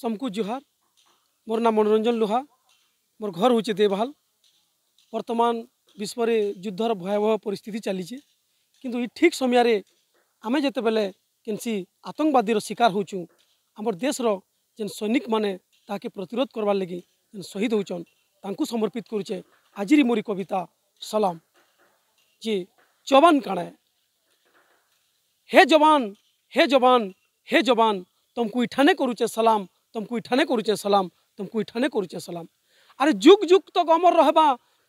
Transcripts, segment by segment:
सबको जुहार मोर नाम मनोरंजन लोहा मोर घर हो देवहाल बर्तमान विश्व युद्धर भयावह परिस्थिति चली किंतु ये ठीक समय आम जितेबले किसी आतंकवादी शिकार होचु देशर जेन सैनिक मैंने प्रतिरोध करवार लगी जेन शहीद होता समर्पित करुचे आजिरी मोरी कविता सलाम जी जवान काण है हे जवान हे जवान हे जवान तुमको इठाने करूचे सलाम तुमको इठाने करुचे सलाम तुमको इठाने करुचे सलाम आरे जुग जुग तक तो अमर रहबा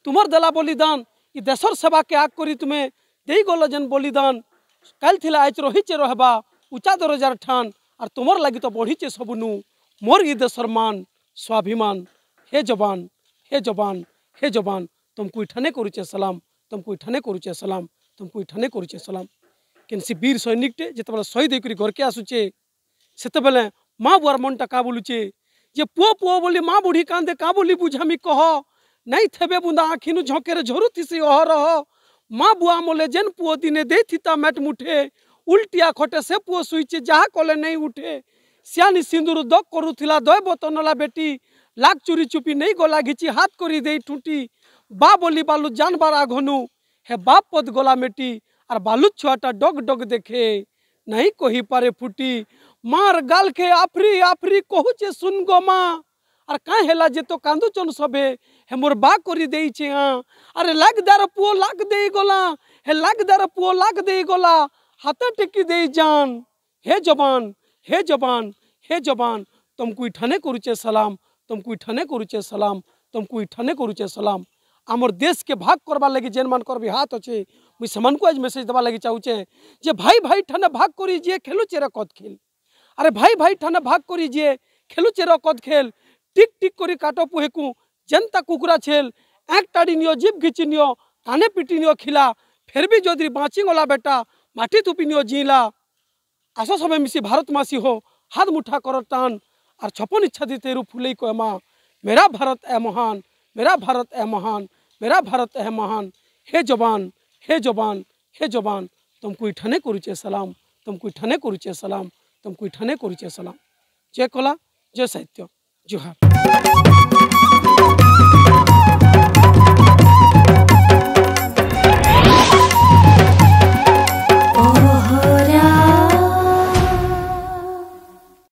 तुमर देला बलिदान इ देशर सेवा के आग करी तुम्हें दे गल जेन बलिदान कल थिला आज रहीचे रहबा उचा दरजार ठान आर तुमर लगी तो बढ़ीचे सबनु मोर इ देशर मान स्वाभिमान हे जवान हे जवान हे जवान तुमको इठाने करुचे सलाम तुमको इठाने करुचे सलाम तुमको इठाने करुचे सलाम କେନ୍ସି ବୀର ସୈନିକଟେ ଯେତେବେଳେ ଶହୀଦ ହେଇକରି ଘରକେ ଆସୁଛେ ସେତେବେଳେ মা বুয়ার মনটা কা যে পুয় পুয় বলি মা বুড়ি কান্দে কাবুলি বুঝামি কহ নাই থেবে বুন্দা আখিনু ঝকেরে ঝরুতিসি অহরহ মা বুয়া আমলে যেন পুয় দিনে দেইথিতা মেট মুঠে উল্টিয়া খটে সে পুয় শুইছে যাহা কলে নেই উঠে সিয়ানি সিন্দুর দক করুথিলা দয় বতনলা বেটি লাগ চুরি চুপি নেই গলা ঘিচি হাত করি দেই ঠুটি বা বলি বালু জানবার আঘনু হে বাপ পদ গলা মেটি আর বালু ছোয়াটা ডগ ডগ দেখে नहीं कही पारे फुटी मार गाल के आफरी आफरी कहुचे सुन गो माँ आर कहीं हेला जे तो कांदुचन सबे हे मोर बा करी दे छे हाँ अरे लाग दार पुओ लाग दे गोला हे लाग दार पुओ लाग दे गोला हाथ टेकी दे जान हे जवान हे जवान हे जवान तुमको इठने करुचे सलाम तुमको इठने करुचे सलाम तुमको इठने करुचे सलाम आमर देश के भाग करवार लगी जेन मानक कर भी हाथ अच्छे मुई सेमान आज मेसेज देवा लगी चाहूचे जे भाई भाई ठाने भाग करी जे खेलुचे रकद खेल अरे भाई भाई ठाने भाग करी जे खेलुचे रकद खेल टिक टिक करी काट पुहेकू जेनता कुकुरा छेल एक टाड़ी नियो जीप घिची नियो काने पिटी नियो खिला फिर भी जोदि बाँची गला बेटा माटी तुपी नियो जीला आस समय मिसी भारत मासी हो हाथ मुठा कर टान और छपन इच्छा दी तेरू फुलई को एमा मेरा भारत ए महान मेरा भारत ए महान मेरा भारत है महान हे जवान हे जवान हे जवान तुमको इठने करुचे सलाम तुमको इठने करुचे सलाम तुमको इठने करुचे सलाम जय कला जय साहित्य जोहार